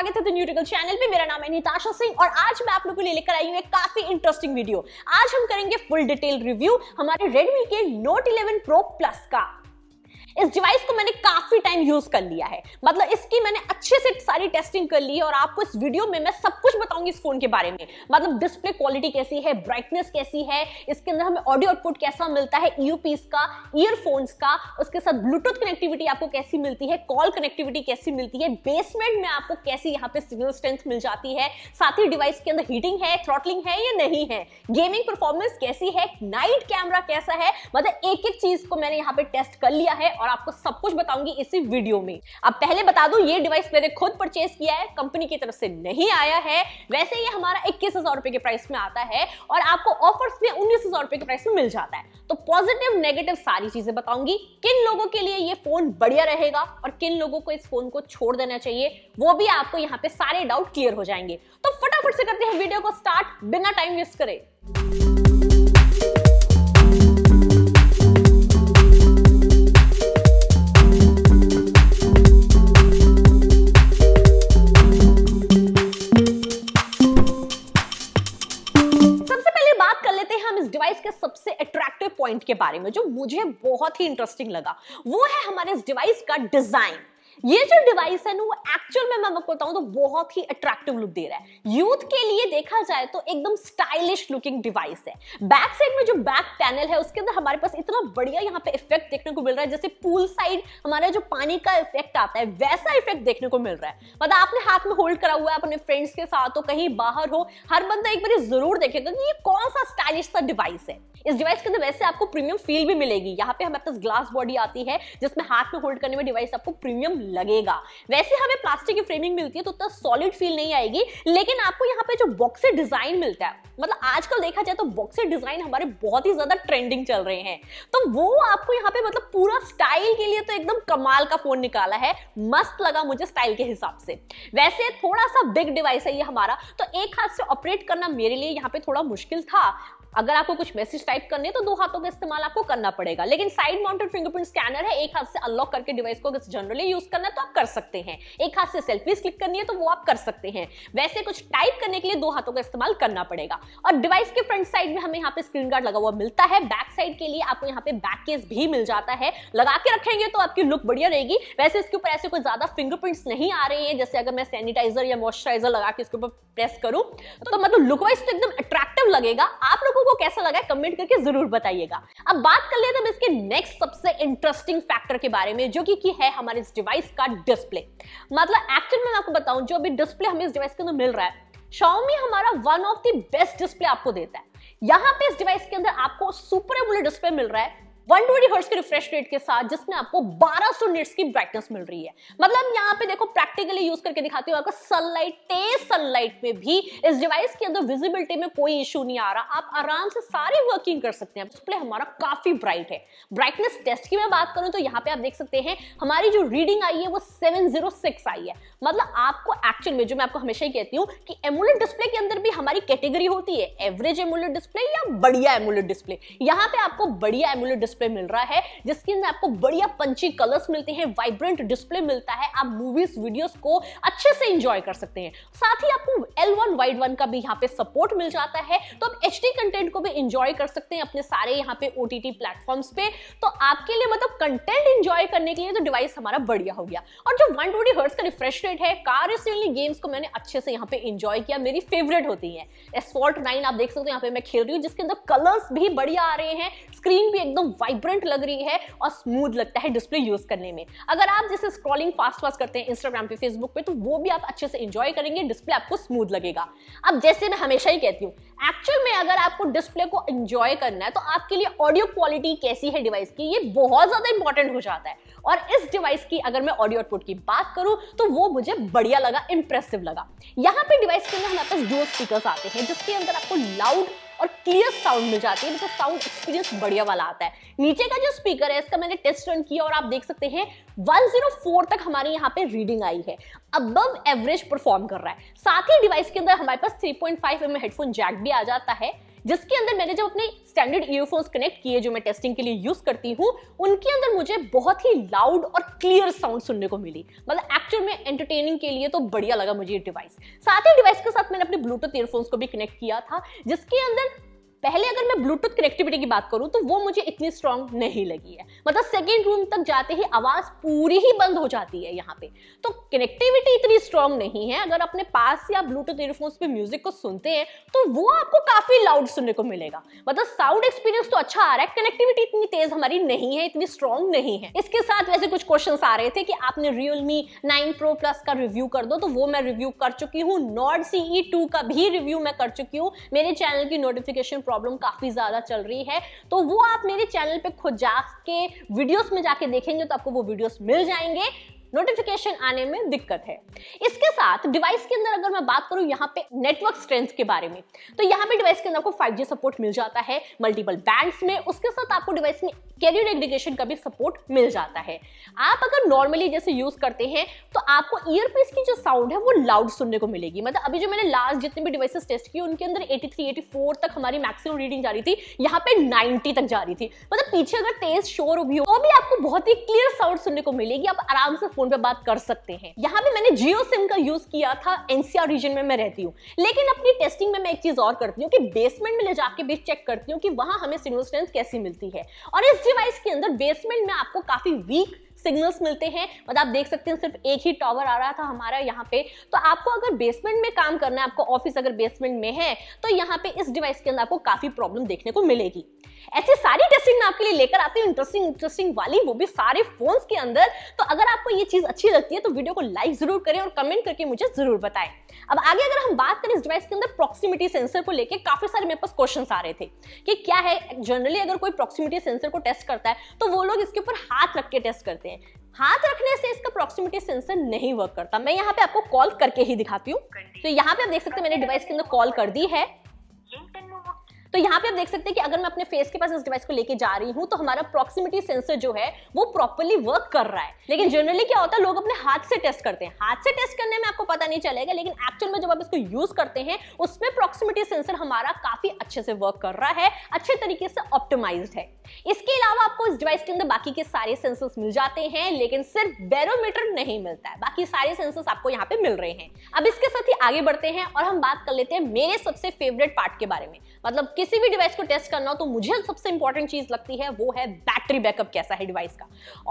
स्वागत है तो न्यूटिकल चैनल पे मेरा नाम है निताशा सिंह और आज मैं आप लोगों के लिए लेकर आई हूँ एक काफी इंटरेस्टिंग वीडियो आज हम करेंगे फुल डिटेल रिव्यू हमारे Redmi के Note 11 Pro Plus का इस डिवाइस को मैंने काफी टाइम यूज कर लिया है मतलब इसकी मैंने अच्छे से सारी टेस्टिंग कर ली है और आपको इस वीडियो में मैं सब कुछ बताऊंगी इस फोन के बारे में मतलब डिस्प्ले क्वालिटी कैसी है ब्राइटनेस कैसी है इसके अंदर हमें ऑडियो आउटपुट कैसा मिलता है ईयूपीस का ईयरफोन्स का उसके साथ ब्लूटूथ कनेक्टिविटी आपको कैसी मिलती है कॉल कनेक्टिविटी कैसी मिलती है बेसमेंट में आपको कैसी यहाँ पे सिग्नल स्ट्रेंथ मिल जाती है साथ ही डिवाइस के अंदर हीटिंग है थ्रॉटलिंग है या नहीं है गेमिंग परफॉर्मेंस कैसी है नाइट कैमरा कैसा है मतलब एक एक चीज को मैंने यहाँ पे टेस्ट कर लिया है और आपको सब कुछ बताऊंगी इसी वीडियो में अब पहले बता दू ये डिवाइस मैंने खुद परचेज किया है कंपनी की तरफ से नहीं आया है वैसे ये हमारा इक्कीस हजार रुपए के प्राइस में आता है और आपको ऑफर्स में उन्नीस हजार रुपए के प्राइस में मिल जाता है तो पॉजिटिव नेगेटिव सारी चीजें बताऊंगी किन लोगों के लिए ये फोन बढ़िया रहेगा और किन लोगों को इस फोन को छोड़ देना चाहिए वो भी आपको यहाँ पे सारे डाउट क्लियर हो जाएंगे तो फटाफट से करते हैं वीडियो को स्टार्ट बिना टाइम वेस्ट करें चलते हैं हम इस डिवाइस के सबसे अट्रैक्टिव पॉइंट के बारे में जो मुझे बहुत ही इंटरेस्टिंग लगा वो है हमारे इस डिवाइस का डिजाइन ये जो डिवाइस है ना वो एक्चुअल में मैं आपको बताऊं तो बहुत ही अट्रैक्टिव लुक दे रहा है यूथ के लिए देखा जाए तो एकदम स्टाइलिश लुकिंग डिवाइस है बैक साइड में जो बैक पैनल है उसके अंदर हमारे पास इतना बढ़िया यहाँ पे इफेक्ट देखने को मिल रहा है जैसे पूल साइड हमारा जो पानी का इफेक्ट आता है वैसा इफेक्ट देखने को मिल रहा है मतलब आपने हाथ में होल्ड करा हुआ है अपने फ्रेंड्स के साथ हो तो कहीं बाहर हो हर बंदा एक बार जरूर देखेगा कि ये कौन सा स्टाइलिश सा डिवाइस है इस डिवाइस के अंदर वैसे आपको प्रीमियम फील भी मिलेगी यहाँ पे हमारे पास ग्लास बॉडी आती है जिसमें हाथ में होल्ड करने में डिवाइस आपको प्रीमियम लगेगा वैसे हमें प्लास्टिक की फ्रेमिंग मिलती है तो उतना सॉलिड फील नहीं आएगी लेकिन आपको यहाँ पे जो बॉक्सेट डिजाइन मिलता है मतलब आजकल देखा जाए तो बॉक्सेट डिजाइन हमारे बहुत ही ज्यादा ट्रेंडिंग चल रहे हैं तो वो आपको यहाँ पे मतलब पूरा स्टाइल के लिए तो एकदम कमाल का फोन निकाला है मस्त लगा मुझे स्टाइल के हिसाब से वैसे थोड़ा सा बिग डिवाइस है ये हमारा तो एक हाथ से ऑपरेट करना मेरे लिए यहाँ पे थोड़ा मुश्किल था अगर आपको कुछ मैसेज टाइप करने है तो दो हाथों का इस्तेमाल आपको करना पड़ेगा लेकिन साइड माउंटेड फिंगरप्रिंट स्कैनर है एक हाथ से अनलॉक करके डिवाइस को जनरली यूज करना है तो आप कर सकते हैं एक हाथ से सेल्फीज क्लिक करनी है तो वो आप कर सकते हैं वैसे कुछ टाइप करने के लिए दो हाथों का इस्तेमाल करना पड़ेगा और डिवाइस के फ्रंट साइड में हमें यहाँ पे स्क्रीन गार्ड लगा हुआ मिलता है बैक साइड के लिए आपको यहाँ पे बैक केस भी मिल जाता है लगा के रखेंगे तो आपकी लुक बढ़िया रहेगी वैसे इसके ऊपर ऐसे कोई ज्यादा फिंगरप्रिंट्स नहीं आ रहे हैं जैसे अगर मैं सैनिटाइजर या मॉइस्चराइजर लगा के इसके ऊपर प्रेस करूं तो मतलब लुकवाइज तो एकदम अट्रैक्टिव लगेगा आप लोगों आपको को कैसा लगा कमेंट करके जरूर बताइएगा अब बात कर लेते हैं इसके नेक्स्ट सबसे इंटरेस्टिंग फैक्टर के बारे में जो कि, कि है हमारे इस डिवाइस का डिस्प्ले मतलब एक्चुअल में आपको बताऊं जो अभी डिस्प्ले हमें इस डिवाइस के अंदर मिल रहा है शाओमी हमारा one of the best display आपको देता है यहां पे इस डिवाइस के अंदर आपको सुपर एमुलेट डिस्प्ले मिल रहा है 120 हर्ट्ज के रिफ्रेश रेट के साथ जिसमें आपको 1200 सौ निट्स की ब्राइटनेस मिल रही है मतलब यहाँ पे देखो प्रैक्टिकली यूज करके दिखाती हूँ आपको सनलाइट तेज सनलाइट में भी इस डिवाइस के अंदर विजिबिलिटी में कोई इशू नहीं आ रहा आप आराम से सारी वर्किंग कर सकते हैं डिस्प्ले हमारा काफी ब्राइट है ब्राइटनेस टेस्ट की मैं बात करूँ तो यहाँ पे आप देख सकते हैं हमारी जो रीडिंग आई है वो सेवन आई है मतलब आपको एक्चुअल में जो मैं आपको हमेशा ही कहती हूँ कि एमुलेट डिस्प्ले के अंदर भी हमारी कैटेगरी होती है एवरेज एमुलेट डिस्प्ले या बढ़िया एमुलेट डिस्प्ले यहाँ पे आपको बढ़िया एमुलेट डिस्प्ले डिस्प्ले मिल रहा है जिसके अंदर आपको बढ़िया पंची कलर्स मिलते हैं वाइब्रेंट डिस्प्ले मिलता है आप मूवीज वीडियोस को अच्छे से इंजॉय कर सकते हैं साथ ही आपको एल वन वाइड वन का भी यहाँ पे सपोर्ट मिल जाता है तो आप एच कंटेंट को भी इंजॉय कर सकते हैं अपने सारे यहाँ पे ओ टी प्लेटफॉर्म्स पे तो आपके लिए मतलब कंटेंट इंजॉय करने के लिए तो डिवाइस हमारा बढ़िया हो गया और जो वन ट्वेंटी हर्ट्स का रिफ्रेश रेट है कार गेम्स को मैंने अच्छे से यहाँ पे इंजॉय किया मेरी फेवरेट होती है एसफॉल्ट नाइन आप देख सकते हो यहाँ पे मैं खेल रही हूँ जिसके अंदर कलर्स भी बढ़िया आ रहे हैं स्क्रीन भी एकदम वाइट वाइब्रेंट लग रही है और स्मूथ लगता है डिस्प्ले यूज करने में अगर आप जैसे स्क्रॉलिंग फास्ट फास्ट करते हैं इंस्टाग्राम पे फेसबुक पे तो वो भी आप अच्छे से इंजॉय करेंगे डिस्प्ले आपको स्मूथ लगेगा अब जैसे मैं हमेशा ही कहती हूँ एक्चुअल में अगर आपको डिस्प्ले को इंजॉय करना है तो आपके लिए ऑडियो क्वालिटी कैसी है डिवाइस की ये बहुत ज्यादा इंपॉर्टेंट हो जाता है और इस डिवाइस की अगर मैं ऑडियो आउटपुट की बात करूं तो वो मुझे बढ़िया लगा इंप्रेसिव लगा यहाँ पे डिवाइस के अंदर हमारे पास दो स्पीकर आते हैं जिसके अंदर आपको लाउड और क्लियर साउंड मिल जाती है बिकॉज साउंड एक्सपीरियंस बढ़िया वाला आता है नीचे का जो स्पीकर है इसका मैंने टेस्ट रन किया और आप देख सकते हैं 104 तक हमारे यहाँ पे रीडिंग आई है अब एवरेज परफॉर्म कर रहा है साथ ही डिवाइस के अंदर हमारे पास 3.5 पॉइंट mm हेडफोन जैक भी आ जाता है जिसके अंदर मैंने जब अपने स्टैंडर्ड ईयरफोन्स कनेक्ट किए जो मैं टेस्टिंग के लिए यूज करती हूँ उनके अंदर मुझे बहुत ही लाउड और क्लियर साउंड सुनने को मिली मतलब एक्चुअल में एंटरटेनिंग के लिए तो बढ़िया लगा मुझे ये डिवाइस साथ ही डिवाइस के साथ मैंने अपने ब्लूटूथ ईयरफोन्स को भी कनेक्ट किया था जिसके अंदर पहले अगर मैं ब्लूटूथ कनेक्टिविटी की बात करूं तो वो मुझे इतनी स्ट्रांग नहीं लगी है मतलब सेकेंड रूम तक जाते ही आवाज़ पूरी ही बंद हो जाती है यहाँ पे तो कनेक्टिविटी इतनी स्ट्रांग नहीं है अगर अपने पास या ब्लूटूथ ईयरफोन्स पे म्यूजिक को सुनते हैं तो वो आपको काफ़ी लाउड सुनने को मिलेगा मतलब साउंड एक्सपीरियंस तो अच्छा आ रहा है कनेक्टिविटी इतनी तेज़ हमारी नहीं है इतनी स्ट्रांग नहीं है इसके साथ वैसे कुछ क्वेश्चन आ रहे थे कि आपने Realme nine pro plus का रिव्यू कर दो तो वो मैं रिव्यू कर चुकी हूँ नॉर्ड सीई टू का भी रिव्यू मैं कर चुकी हूँ मेरे चैनल की नोटिफिकेशन प्रॉब्लम काफ़ी ज़्यादा चल रही है तो वो आप मेरे चैनल पर खुद जाके वीडियोस में जाके देखेंगे तो आपको वो वीडियोस मिल जाएंगे नोटिफिकेशन आने में दिक्कत है इसके साथ डिवाइस के अंदर अगर मैं बात करूं यहाँ पे नेटवर्क स्ट्रेंथ के बारे में तो यहाँ पे डिवाइस के अंदर आपको 5G सपोर्ट मिल जाता है मल्टीपल बैंड्स में उसके साथ आपको डिवाइस में कैरियर एग्रीगेशन का भी सपोर्ट मिल जाता है आप अगर नॉर्मली जैसे यूज करते हैं तो आपको ईयरपीस की जो साउंड है वो लाउड सुनने को मिलेगी मतलब अभी जो मैंने लास्ट जितने भी डिवाइसेस टेस्ट किए उनके अंदर 83 84 तक हमारी मैक्सिमम रीडिंग जा रही थी यहाँ पे 90 तक जा रही थी मतलब पीछे अगर तेज शोर भी हो तो भी आपको बहुत ही क्लियर साउंड सुनने को मिलेगी आप आराम से फोन पे बात कर सकते हैं यहाँ पे मैंने जियो सिम का यूज किया था एनसीआर रीजन में मैं रहती हूँ लेकिन अपनी टेस्टिंग में मैं एक चीज और करती हूँ कि बेसमेंट में ले जाके भी चेक करती हूँ कि वहां हमें सिग्नल स्ट्रेंथ कैसी मिलती है और इस डिवाइस के अंदर बेसमेंट में आपको काफी वीक सिग्नल्स मिलते हैं मतलब आप देख सकते हैं सिर्फ एक ही टावर आ रहा था हमारा यहाँ पे तो आपको अगर बेसमेंट में काम करना है आपको ऑफिस अगर बेसमेंट में है तो यहाँ पे इस डिवाइस के अंदर आपको काफी प्रॉब्लम देखने को मिलेगी ऐसी सारी टेस्टिंग मैं आपके लिए लेकर आती हूँ इंटरेस्टिंग इंटरेस्टिंग वाली वो भी सारे फोन के अंदर तो अगर आपको ये चीज अच्छी लगती है तो वीडियो को लाइक जरूर करें और कमेंट करके मुझे जरूर बताएं अब आगे अगर हम बात करें इस डिवाइस के अंदर प्रॉक्सिमिटी सेंसर को लेके काफी सारे मेरे पास क्वेश्चन आ रहे थे कि क्या है जनरली अगर कोई प्रॉक्सिमिटी सेंसर को टेस्ट करता है तो वो लोग इसके ऊपर हाथ रख के टेस्ट करते हैं हाथ रखने से इसका प्रॉक्सिमिटी सेंसर नहीं वर्क करता मैं यहाँ पे आपको कॉल करके ही दिखाती हूँ तो यहाँ पे आप देख सकते हैं मैंने डिवाइस के अंदर कॉल कर दी है तो यहाँ पे आप देख सकते हैं कि अगर मैं अपने फेस के पास इस डिवाइस को लेके जा रही हूँ तो हमारा प्रॉक्सिमिटी सेंसर जो है वो प्रॉपरली वर्क कर रहा है लेकिन जनरली क्या होता है लोग अपने हाथ से टेस्ट करते हैं हाथ से टेस्ट करने में आपको पता नहीं चलेगा लेकिन एक्चुअल में जब आप इसको यूज करते हैं उसमें प्रॉक्सिमिटी सेंसर हमारा काफी अच्छे से वर्क कर रहा है अच्छे तरीके से ऑप्टिमाइज है इसके अलावा आपको इस डिवाइस के अंदर बाकी के सारे सेंसर्स मिल जाते हैं लेकिन सिर्फ बैरोमीटर नहीं मिलता है बाकी सारे सेंसर्स आपको यहाँ पे मिल रहे हैं अब इसके साथ ही आगे बढ़ते हैं और हम बात कर लेते हैं मेरे सबसे फेवरेट पार्ट के बारे में मतलब किसी भी डिवाइस को टेस्ट करना हो तो मुझे सबसे इंपॉर्टेंट चीज लगती है वो है बैटरी बैकअप कैसा है डिवाइस का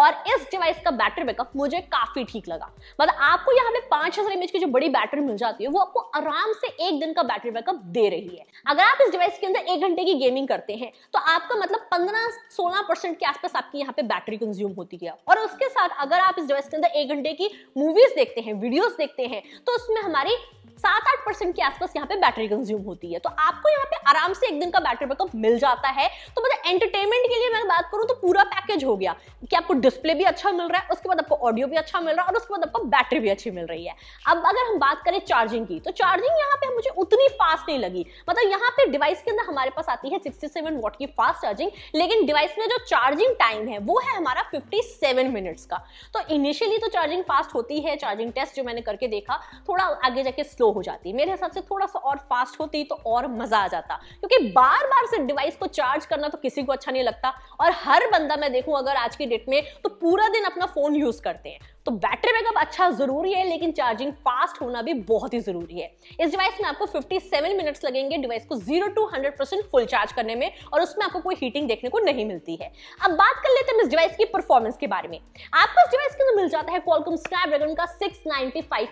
और इस डिवाइस का बैटरी बैकअप मुझे काफी ठीक लगा मतलब आपको यहाँ पे पांच हजार एमएच की जो बड़ी बैटरी मिल जाती है वो आपको आराम से एक दिन का बैटरी बैकअप दे रही है अगर आप इस डिवाइस के अंदर एक घंटे की गेमिंग करते हैं तो आपका मतलब पंद्रह सोलह परसेंट के आसपास आपकी यहाँ पे बैटरी कंज्यूम होती है और उसके साथ अगर आप इस डिवाइस के अंदर एक घंटे की मूवीज देखते हैं वीडियोज देखते हैं तो उसमें हमारी सात आठ परसेंट के आसपास यहाँ पे बैटरी कंज्यूम होती है तो आपको यहाँ पे आराम से एक दिन का बैटरी बैकअप मिल जाता है तो मतलब एंटरटेनमेंट के लिए मैं बात करूँ तो पूरा पैकेज हो गया कि आपको डिस्प्ले भी अच्छा मिल रहा है उसके बाद आपको ऑडियो भी अच्छा मिल रहा है और उसके बाद आपको बैटरी भी अच्छी मिल रही है अब अगर हम बात करें चार्जिंग की तो चार्जिंग यहाँ पे मुझे उतनी फास्ट नहीं लगी मतलब यहाँ पे डिवाइस के अंदर हमारे पास आती है 67 वॉट की फास्ट चार्जिंग लेकिन डिवाइस में जो चार्जिंग टाइम है वो है हमारा 57 मिनट्स का तो इनिशियली तो चार्जिंग फास्ट होती है चार्जिंग टेस्ट जो मैंने करके देखा थोड़ा आगे जाके स्लो हो जाती मेरे हिसाब से थोड़ा सा और फास्ट होती तो और मजा आ जाता क्योंकि बार बार से डिवाइस को चार्ज करना तो किसी को अच्छा नहीं लगता और हर बंदा मैं देखूं अगर आज की डेट में तो पूरा दिन अपना फोन यूज करते हैं तो बैटरी बैकअप अच्छा जरूरी है लेकिन चार्जिंग फास्ट होना भी बहुत ही जरूरी है इस डिवाइस में आपको 57 मिनट्स लगेंगे डिवाइस को 0 टू 100 परसेंट फुल चार्ज करने में और उसमें आपको कोई हीटिंग देखने को नहीं मिलती है अब बात कर लेते हैं इस डिवाइस की परफॉर्मेंस के बारे में आपको इस डिवाइस के अंदर मिल जाता है कॉलकम स्नैपड्रैगन का सिक्स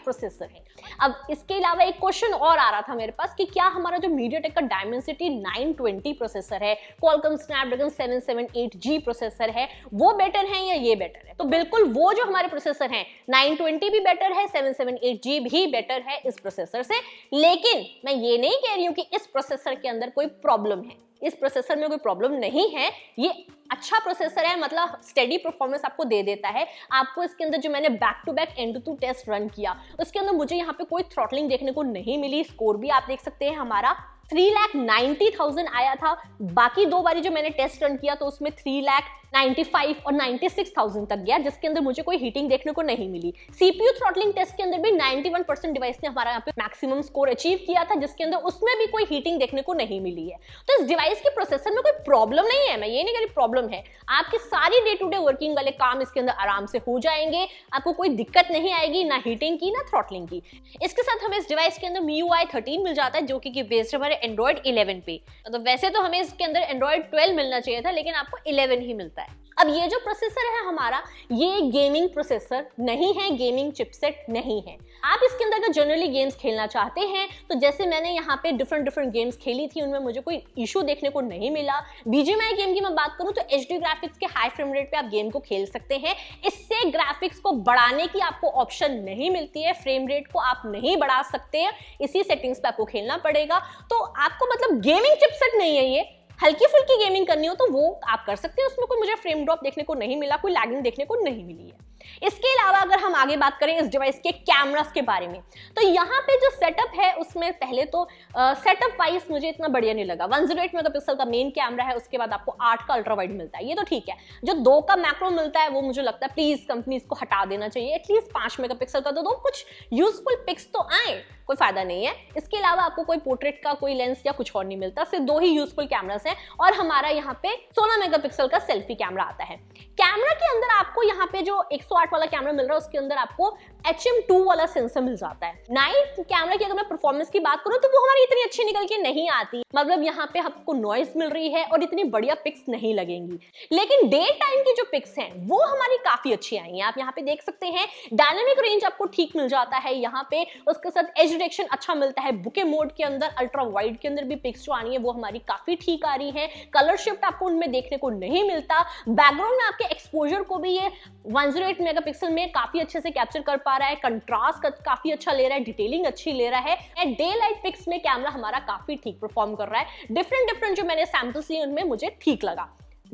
प्रोसेसर है अब इसके अलावा एक क्वेश्चन और आ रहा था मेरे पास कि क्या हमारा जो मीडियाटेक का डायमेंसिटी नाइन प्रोसेसर है कॉलकम स्नैपड्रैगन 778G प्रोसेसर है वो बेटर है या ये बेटर है तो बिल्कुल वो जो हमारे प्रोसेसर प्रोसेसर है 920 भी बेटर है 778G भी बेटर है इस प्रोसेसर से लेकिन मैं ये नहीं कह रही हूँ कि इस प्रोसेसर के अंदर कोई प्रॉब्लम है इस प्रोसेसर में कोई प्रॉब्लम नहीं है ये अच्छा प्रोसेसर है मतलब स्टडी परफॉर्मेंस आपको दे देता है आपको इसके अंदर जो मैंने back to back AnTuTu test run किया उसके अंदर मुझे यहाँ पे कोई थ्रॉटलिंग देखने को नहीं मिली स्कोर भी आप देख सकते हैं हमारा थ्री लैख नाइन्टी थाउजेंड आया था बाकी दो बारी जो मैंने टेस्ट रन किया तो उसमें थ्री लैख फाइव और सिक्स थाउजेंड तक गया जिसके अंदर मुझे कोई हीटिंग देखने को नहीं मिली सीपीयू थ्रॉटलिंग टेस्ट के अंदर भी वन परसेंट डिवाइस ने हमारा यहाँ पे मैक्सिमम स्कोर अचीव किया था जिसके अंदर उसमें भी कोई हीटिंग देखने को नहीं मिली है तो इस डिवाइस के प्रोसेसर में कोई प्रॉब्लम नहीं है मैं ये नहीं कह रही प्रॉब्लम है आपके सारी डे टू डे वर्किंग वाले काम इसके अंदर आराम से हो जाएंगे आपको कोई दिक्कत नहीं आएगी ना हीटिंग की ना थ्रॉटलिंग की इसके साथ हमें इस डिवाइस के अंदर मी यू आई थर्टीन मिल जाता है जो कि बेस्ड हमारे एंड्रॉयड 11 पे मतलब तो वैसे तो हमें इसके अंदर एंड्रॉयड 12 मिलना चाहिए था लेकिन आपको 11 ही मिलता है अब ये जो प्रोसेसर है हमारा ये गेमिंग प्रोसेसर नहीं है गेमिंग चिपसेट नहीं है आप इसके अंदर अगर जनरली गेम्स खेलना चाहते हैं तो जैसे मैंने यहाँ पे डिफरेंट डिफरेंट गेम्स खेली थी उनमें मुझे कोई इशू देखने को नहीं मिला बीजेमआई गेम की मैं बात करूँ तो एच ग्राफिक्स के हाई फ्रेम रेट पे आप गेम को खेल सकते हैं इससे ग्राफिक्स को बढ़ाने की आपको ऑप्शन नहीं मिलती है फ्रेम रेट को आप नहीं बढ़ा सकते इसी सेटिंग्स पे आपको खेलना पड़ेगा तो आपको मतलब गेमिंग चिपसेट नहीं है ये हल्की फुल्की गेमिंग करनी हो तो वो आप कर सकते हैं उसमें कोई मुझे फ्रेम ड्रॉप देखने को नहीं मिला कोई लैगिंग देखने को नहीं मिली है इसके अलावा अगर हम आगे बात करें इस डिवाइस के कैमरास के बारे में तो यहाँ पे जो सेटअप है उसमें पहले तो सेटअप वाइज मुझे इतना बढ़िया नहीं लगा वन जीरो एट मेगापिक्सल तो का मेन कैमरा है उसके बाद आपको आठ का अल्ट्रा वाइड मिलता है ये तो ठीक है जो दो का मैक्रो मिलता है वो मुझे लगता है प्लीज कंपनी इसको हटा देना चाहिए एटलीस्ट पांच मेगा का तो दो कुछ यूजफुल पिक्स तो आए कोई फायदा नहीं है इसके अलावा आपको कोई पोर्ट्रेट का कोई लेंस या कुछ और नहीं मिलता सिर्फ दो ही यूजफुल कैमरास हैं और हमारा यहाँ पे 16 मेगापिक्सल का सेल्फी कैमरा आता है कैमरा के अंदर आपको यहाँ पे जो 108 वाला कैमरा मिल रहा है उसके अंदर आपको एच एम टू वाला सेंसर मिल जाता है नाइट कैमरा की अगर मैं परफॉर्मेंस की बात करूँ तो वो हमारी इतनी अच्छी निकल के नहीं आती मतलब यहाँ पे आपको नॉइस मिल रही है और इतनी बढ़िया पिक्स नहीं लगेंगी लेकिन डे टाइम की जो पिक्स हैं वो हमारी काफी अच्छी आई हैं आप यहाँ पे देख सकते हैं डायनेमिक रेंज आपको ठीक मिल जाता है यहाँ पे उसके साथ एच डायरेक्शन अच्छा मिलता है बुके मोड के अंदर अल्ट्रा वाइड के अंदर भी पिक्स जो आनी है वो हमारी काफी ठीक आ रही है कलर शिफ्ट आपको उनमें देखने को नहीं मिलता बैकग्राउंड में आपके एक्सपोजर को भी ये 108 मेगापिक्सल में काफी अच्छे से कैप्चर कर पा रहा है कंट्रास्ट काफी अच्छा ले रहा है डिटेलिंग अच्छी ले रहा है एंड डे लाइट पिक्स में कैमरा हमारा काफी ठीक परफॉर्म कर रहा है डिफरेंट डिफरेंट जो मैंने सैम्पल्स लिए उनमें मुझे ठीक लगा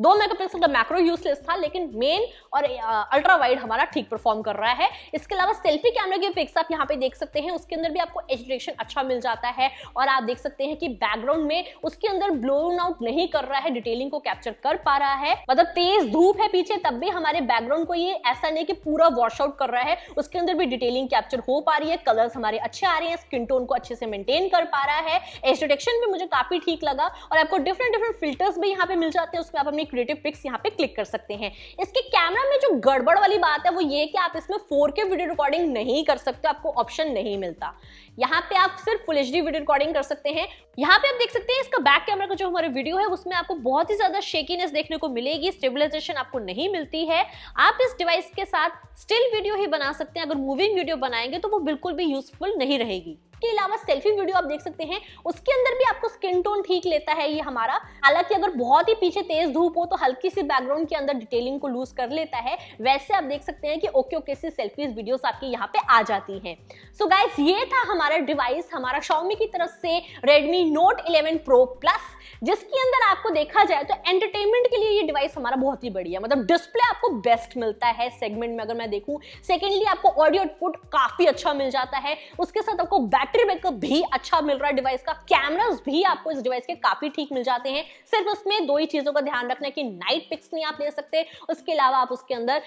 दो मेगापिक्सल का मैक्रो यूजलेस था लेकिन मेन और अल्ट्रा वाइड हमारा ठीक परफॉर्म कर रहा है इसके अलावा सेल्फी कैमरे की पिक्स आप यहाँ पे देख सकते हैं उसके अंदर भी आपको एजुकेशन अच्छा मिल जाता है और आप देख सकते हैं कि बैकग्राउंड में उसके अंदर ब्लोन आउट नहीं कर रहा है डिटेलिंग को कैप्चर कर पा रहा है मतलब तेज धूप है पीछे तब भी हमारे बैकग्राउंड को ये ऐसा नहीं कि पूरा वॉश आउट कर रहा है उसके अंदर भी डिटेलिंग कैप्चर हो पा रही है कलर्स हमारे अच्छे आ रहे हैं स्किन टोन को अच्छे से मेंटेन कर पा रहा है एज डिटेक्शन भी मुझे काफी ठीक लगा और आपको डिफरेंट डिफरेंट फिल्टर्स भी यहाँ पे मिल जाते हैं उसमें आप अपनी क्रिएटिव पिक्स यहाँ पे क्लिक कर सकते हैं इसके कैमरा में जो गड़बड़ वाली बात है वो ये कि आप इसमें फोर वीडियो रिकॉर्डिंग नहीं कर सकते आपको ऑप्शन नहीं मिलता यहाँ पे आप सिर्फ फुल एच वीडियो रिकॉर्डिंग कर सकते हैं यहाँ पे आप देख सकते हैं इसका बैक कैमरा का जो हमारे वीडियो है उसमें आपको बहुत ही ज्यादा शेकीनेस देखने को मिलेगी स्टेबिलाईजेशन आपको नहीं मिलती है आप इस डिवाइस के साथ स्टिल वीडियो ही बना सकते हैं अगर मूविंग वीडियो बनाएंगे तो वो बिल्कुल भी यूजफुल नहीं रहेगी इसके अलावा सेल्फी वीडियो आप देख सकते हैं उसके अंदर भी आपको स्किन टोन ठीक लेता है ये हमारा हालांकि अगर बहुत ही पीछे तेज धूप हो तो हल्की सी बैकग्राउंड के अंदर डिटेलिंग को लूज कर लेता है वैसे आप देख सकते हैं कि ओके ओके से सेल्फीज वीडियोस आपकी यहाँ पे आ जाती हैं सो so गाइस ये था हमारा डिवाइस हमारा शॉमी की तरफ से Redmi note eleven pro plus जिसके अंदर आपको देखा जाए तो एंटरटेनमेंट के लिए ये डिवाइस हमारा बहुत ही बढ़िया मतलब डिस्प्ले आपको बेस्ट मिलता है सेगमेंट में अगर मैं देखूं सेकेंडली आपको ऑडियो आउटपुट काफी अच्छा मिल जाता है उसके साथ आपको बैटरी बैकअप भी अच्छा मिल रहा है डिवाइस का कैमराज भी आपको इस डिवाइस के काफी ठीक मिल जाते हैं सिर्फ उसमें दो ही चीजों का ध्यान रखना है कि नाइट पिक्स नहीं आप ले सकते उसके अलावा आप उसके अंदर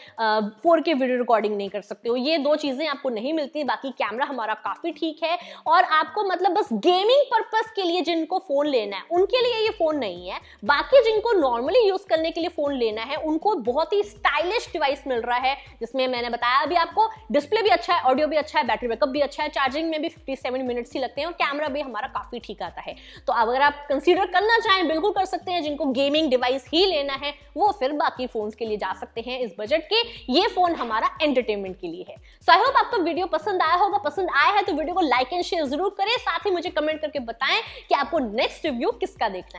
फोर के वीडियो रिकॉर्डिंग नहीं कर सकते हो ये दो चीजें आपको नहीं मिलती बाकी कैमरा हमारा काफी ठीक है और आपको मतलब बस गेमिंग पर्पज के लिए जिनको फोन लेना है उनके लिए ये लिए फोन नहीं है बाकी जिनको नॉर्मली यूज करने के लिए फोन लेना है उनको बहुत ही स्टाइलिश डिवाइस मिल रहा है जिसमें मैंने बताया अभी आपको डिस्प्ले भी अच्छा है ऑडियो भी अच्छा है बैटरी बैकअप भी अच्छा है चार्जिंग में भी फिफ्टी सेवन मिनट्स ही लगते हैं और कैमरा भी हमारा काफी ठीक आता है तो अगर आप कंसिडर करना चाहें बिल्कुल कर सकते हैं जिनको गेमिंग डिवाइस ही लेना है वो फिर बाकी फोन के लिए जा सकते हैं इस बजट के ये फोन हमारा एंटरटेनमेंट के लिए है सो आई होप आपको वीडियो पसंद आया होगा पसंद आया है तो वीडियो को लाइक एंड शेयर जरूर करें साथ ही मुझे कमेंट करके बताएं कि आपको नेक्स्ट रिव्यू किसका देखना है